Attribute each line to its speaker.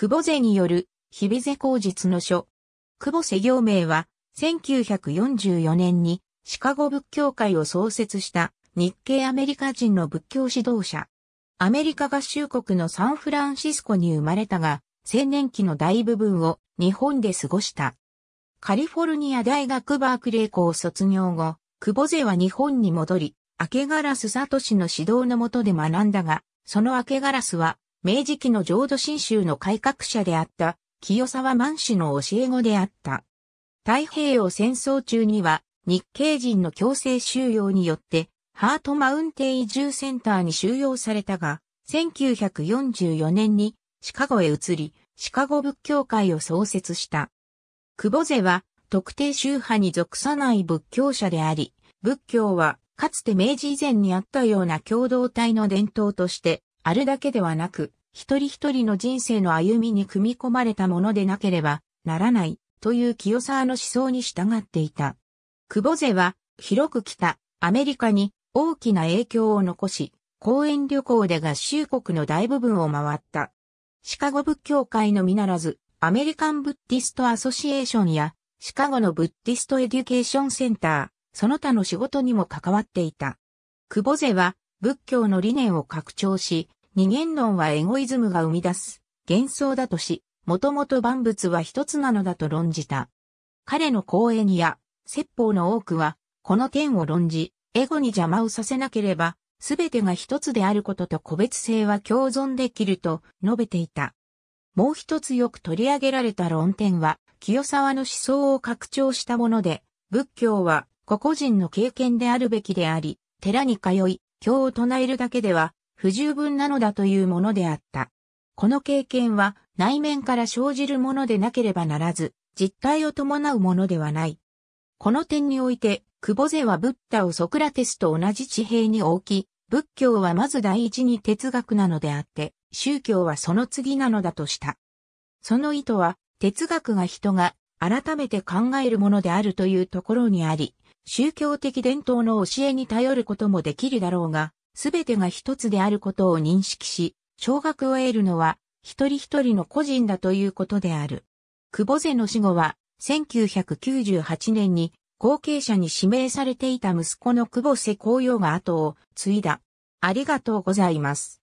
Speaker 1: 久保瀬による、日々瀬口実の書。久保瀬行名は、1944年に、シカゴ仏教会を創設した日系アメリカ人の仏教指導者。アメリカ合衆国のサンフランシスコに生まれたが、青年期の大部分を日本で過ごした。カリフォルニア大学バークレー校卒業後、久保瀬は日本に戻り、明けガラスサトシの指導のもとで学んだが、その明けガラスは明治期の浄土真宗の改革者であった清沢満氏の教え子であった。太平洋戦争中には日系人の強制収容によってハートマウンテン移住センターに収容されたが、1944年にシカゴへ移り、シカゴ仏教会を創設した。久保瀬は特定宗派に属さない仏教者であり、仏教はかつて明治以前にあったような共同体の伝統としてあるだけではなく、一人一人の人生の歩みに組み込まれたものでなければならないという清沢の思想に従っていた。久保勢は広く来たアメリカに大きな影響を残し、講演旅行で合衆国の大部分を回った。シカゴ仏教会のみならず、アメリカン・ブッディスト・アソシエーションや、シカゴのブッディスト・エデュケーション・センター、その他の仕事にも関わっていた。久保勢は、仏教の理念を拡張し、二元論はエゴイズムが生み出す幻想だとし、もともと万物は一つなのだと論じた。彼の講演や説法の多くは、この点を論じ、エゴに邪魔をさせなければ、すべてが一つであることと個別性は共存できると述べていた。もう一つよく取り上げられた論点は、清沢の思想を拡張したもので、仏教は個々人の経験であるべきであり、寺に通い、教を唱えるだけでは不十分なのだというものであった。この経験は内面から生じるものでなければならず、実体を伴うものではない。この点において、久保勢はブッダをソクラテスと同じ地平に置き、仏教はまず第一に哲学なのであって、宗教はその次なのだとした。その意図は、哲学が人が改めて考えるものであるというところにあり、宗教的伝統の教えに頼ることもできるだろうが、すべてが一つであることを認識し、奨学を得るのは、一人一人の個人だということである。久保瀬の死後は、1998年に後継者に指名されていた息子の久保瀬紅葉が後を継いだ。ありがとうございます。